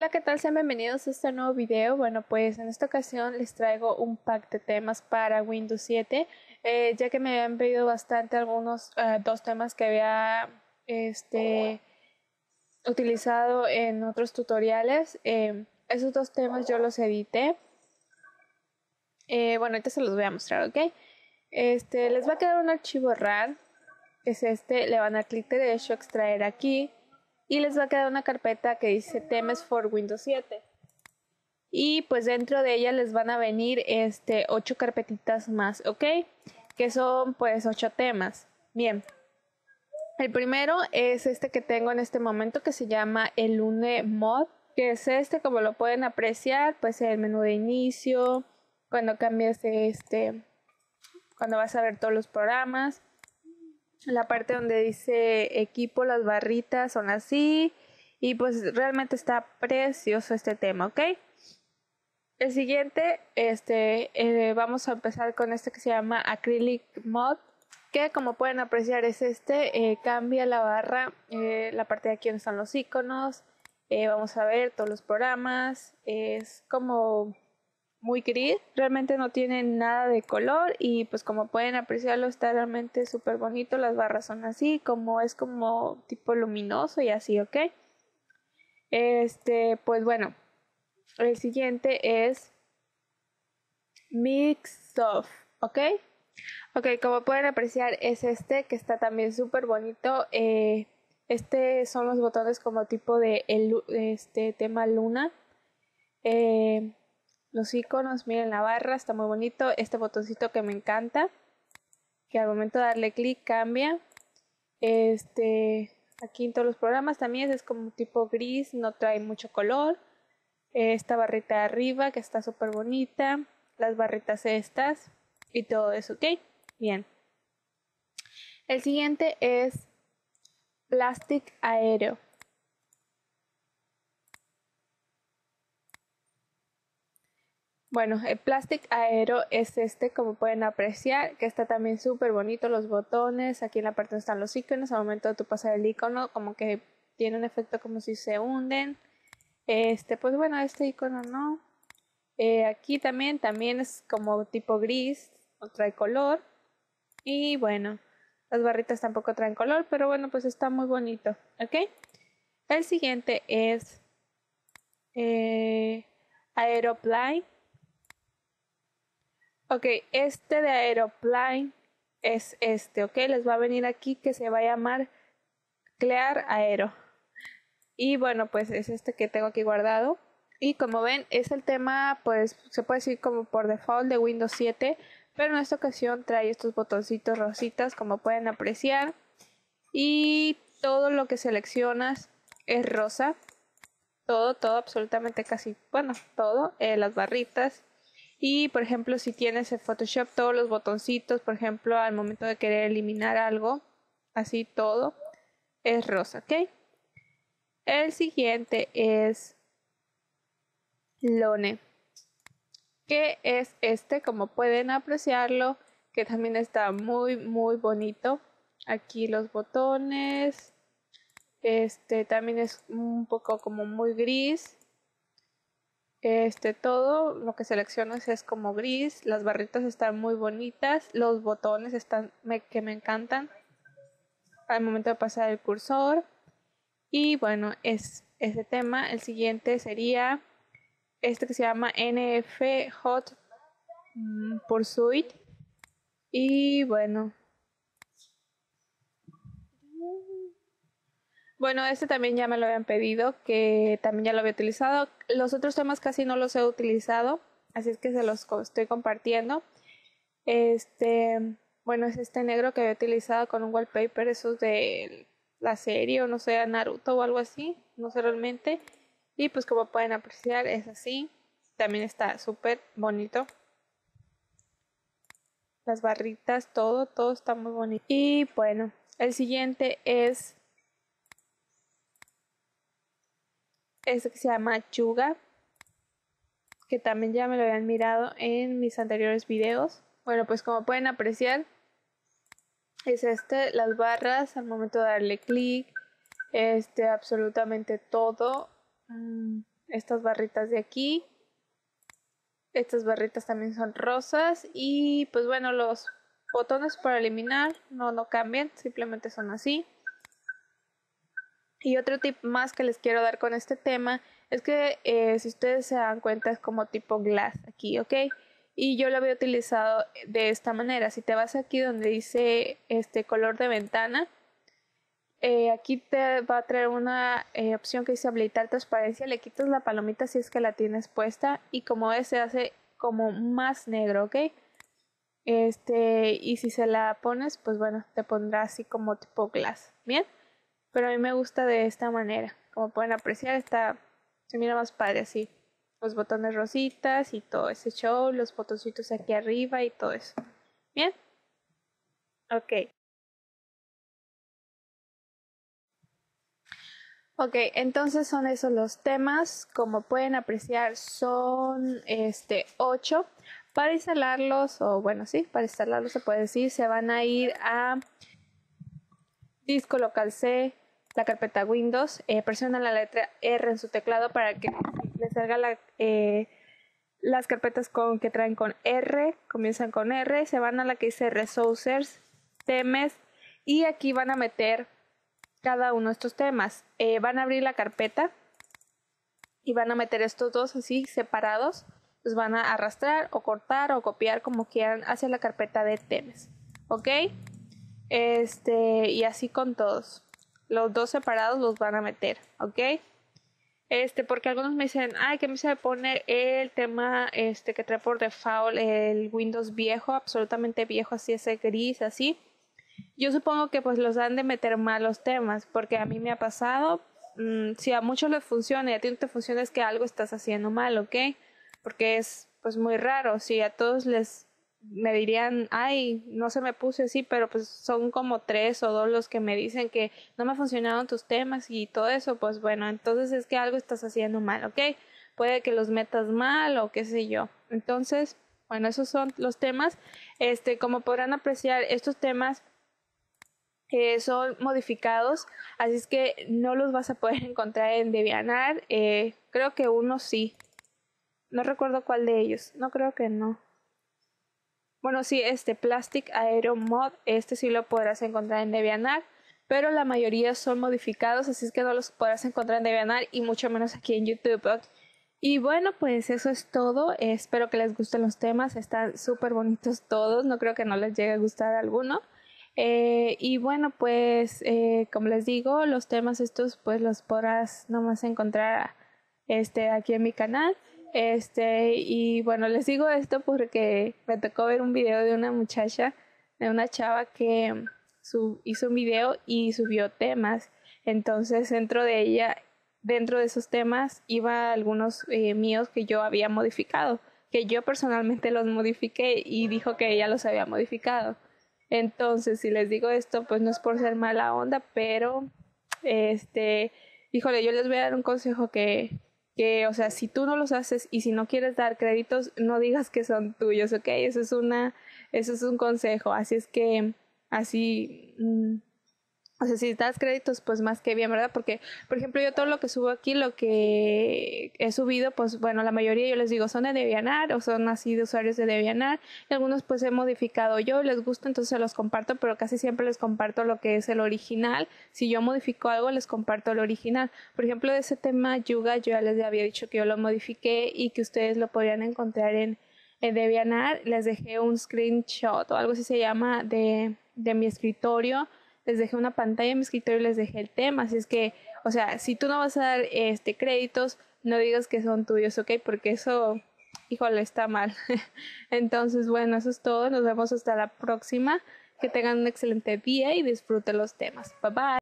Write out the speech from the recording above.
Hola, ¿qué tal? Sean bienvenidos a este nuevo video. Bueno, pues en esta ocasión les traigo un pack de temas para Windows 7, eh, ya que me habían pedido bastante algunos eh, dos temas que había este, utilizado en otros tutoriales. Eh, esos dos temas yo los edité. bueno, ahorita se los voy a mostrar, ¿ok? Este, les va a quedar un archivo RAR, es este. Le van a clic hecho extraer aquí y les va a quedar una carpeta que dice temas for Windows 7. Y pues dentro de ella les van a venir este ocho carpetitas más, ¿ok? Que son pues ocho temas. Bien. El primero es este que tengo en este momento que se llama el Lune Mod, que es este, como lo pueden apreciar, pues el menú de inicio, cuando cambias este, cuando vas a ver todos los programas, la parte donde dice equipo, las barritas son así. Y pues realmente está precioso este tema, ¿ok? El siguiente, este, eh, vamos a empezar con este que se llama Acrylic Mod, que como pueden apreciar es este, eh, cambia la barra, eh, la parte de aquí donde están los iconos, vamos a ver todos los programas, es como muy gris, realmente no tiene nada de color y pues como pueden apreciarlo está realmente súper bonito, las barras son así, como es como tipo luminoso y así, ¿ok? Este, pues bueno, el siguiente es Mix Soft, ¿ok? Ok, como pueden apreciar es este que está también súper bonito. Eh, este son los botones como tipo de este tema luna. Eh, los iconos, miren la barra, está muy bonito, este botoncito que me encanta, que al momento de darle clic cambia, este, aquí en todos los programas también es como tipo gris, no trae mucho color, esta barrita de arriba que está súper bonita, las barritas estas y todo eso, ¿ok? Bien. El siguiente es Plastic Aéreo. Bueno, el plastic aero es este, como pueden apreciar, que está también súper bonito, los botones, aquí en la parte donde están los iconos, al momento de tu pasar el icono, como que tiene un efecto como si se hunden. Este, pues bueno, este icono no. Eh, aquí también, también es como tipo gris, o trae color. Y bueno, las barritas tampoco traen color, pero bueno, pues está muy bonito, ¿ok? El siguiente es eh, Aeroplane Ok, este de Aeroplane es este, ok, les va a venir aquí que se va a llamar Clear Aero. Y bueno, pues es este que tengo aquí guardado. Y como ven, es el tema, pues se puede decir como por default de Windows 7, pero en esta ocasión trae estos botoncitos rositas como pueden apreciar. Y todo lo que seleccionas es rosa. Todo, todo, absolutamente casi, bueno, todo, eh, las barritas, y por ejemplo, si tienes el Photoshop todos los botoncitos, por ejemplo, al momento de querer eliminar algo, así todo, es rosa, ¿ok? El siguiente es Lone, que es este, como pueden apreciarlo, que también está muy, muy bonito. Aquí los botones, este también es un poco como muy gris este, todo lo que seleccionas es como gris, las barritas están muy bonitas, los botones están que me encantan al momento de pasar el cursor. Y bueno, es este tema. El siguiente sería este que se llama NF Hot mm, Pursuit. Y bueno. Bueno, este también ya me lo habían pedido, que también ya lo había utilizado. Los otros temas casi no los he utilizado, así es que se los estoy compartiendo. Este, bueno, es este negro que había utilizado con un wallpaper, es de la serie o no sé, Naruto o algo así, no sé realmente. Y pues como pueden apreciar, es así. También está súper bonito las barritas, todo, todo está muy bonito. Y bueno, el siguiente es Este que se llama Chuga, que también ya me lo habían mirado en mis anteriores videos. Bueno, pues como pueden apreciar, es este, las barras al momento de darle clic, este, absolutamente todo, mm, estas barritas de aquí, estas barritas también son rosas y pues bueno, los botones para eliminar no, no cambian, simplemente son así. Y otro tip más que les quiero dar con este tema es que eh, si ustedes se dan cuenta es como tipo glass aquí, ¿ok? Y yo lo había utilizado de esta manera. Si te vas aquí donde dice este color de ventana, eh, aquí te va a traer una eh, opción que dice habilitar transparencia. Le quitas la palomita si es que la tienes puesta y como ves se hace como más negro, ¿ok? Este, y si se la pones, pues bueno, te pondrá así como tipo glass. Bien. Pero a mí me gusta de esta manera. Como pueden apreciar, está, se mira más padre así. Los botones rositas y todo ese show, los botoncitos aquí arriba y todo eso. Bien. Ok. Ok, entonces son esos los temas. Como pueden apreciar, son este 8. Para instalarlos, o bueno, sí, para instalarlos se puede decir, se van a ir a disco local C, la carpeta Windows, eh, presiona la letra R en su teclado para que les salga la, eh, las carpetas con, que traen con R, comienzan con R, se van a la que dice Resources, Temes, y aquí van a meter cada uno de estos temas. Eh, van a abrir la carpeta y van a meter estos dos así separados. Los van a arrastrar o cortar o copiar como quieran hacia la carpeta de temes. ¿Ok? Este, y así con todos. Los dos separados los van a meter, ¿ok? Este, porque algunos me dicen, ay, que me se poner el tema este que trae por default el Windows viejo, absolutamente viejo, así ese gris, así. Yo supongo que pues los han de meter malos temas, porque a mí me ha pasado, mm, si a muchos les funciona y a ti no te funciona es que algo estás haciendo mal, ¿ok? Porque es pues muy raro, si a todos les me dirían, ay, no se me puse así, pero pues son como tres o dos los que me dicen que no me funcionaron tus temas y todo eso, pues bueno, entonces es que algo estás haciendo mal, ¿ok? Puede que los metas mal o qué sé yo. Entonces, bueno, esos son los temas. Este, como podrán apreciar, estos temas eh, son modificados, así es que no los vas a poder encontrar en devianar Eh, creo que uno sí. No recuerdo cuál de ellos. No creo que no. Bueno, sí, este Plastic Aero Mod, este sí lo podrás encontrar en DeviantArt, pero la mayoría son modificados, así es que no los podrás encontrar en DeviantArt y mucho menos aquí en YouTube. Y bueno, pues eso es todo. Espero que les gusten los temas. Están súper bonitos todos. No creo que no les llegue a gustar alguno. Eh, y bueno, pues eh, como les digo, los temas estos pues los podrás nomás encontrar este, aquí en mi canal. Este, y bueno, les digo esto porque me tocó ver un video de una muchacha, de una chava que mm, hizo un video y subió temas. Entonces, dentro de ella, dentro de esos temas, iba algunos eh, míos que yo había modificado, que yo personalmente los modifiqué y dijo que ella los había modificado. Entonces, si les digo esto, pues no es por ser mala onda, pero este, híjole, yo les voy a dar un consejo que que, o sea, si tú no los haces y si no quieres dar créditos, no digas que son tuyos, ¿ok? Eso es una, eso es un consejo. Así es que, así, mm, o sea, si das créditos, pues más que bien, ¿verdad? Porque, por ejemplo, yo todo lo que subo aquí, lo que he subido, pues bueno, la mayoría yo les digo son de Debianar, o son así de usuarios de Debianar. algunos pues he modificado yo, les gusta, entonces se los comparto, pero casi siempre les comparto lo que es el original. Si yo modifico algo, les comparto el original. Por ejemplo, de ese tema Yuga, yo ya les había dicho que yo lo modifiqué y que ustedes lo podrían encontrar en, Debianar. Les dejé un screenshot o algo así se llama de, de mi escritorio les dejé una pantalla en mi escritorio y les dejé el tema. Así es que, o sea, si tú no vas a dar este créditos, no digas que son tuyos, ¿ok? Porque eso, híjole, está mal. Entonces, bueno, eso es todo. Nos vemos hasta la próxima. Que tengan un excelente día y disfruten los temas. Bye bye.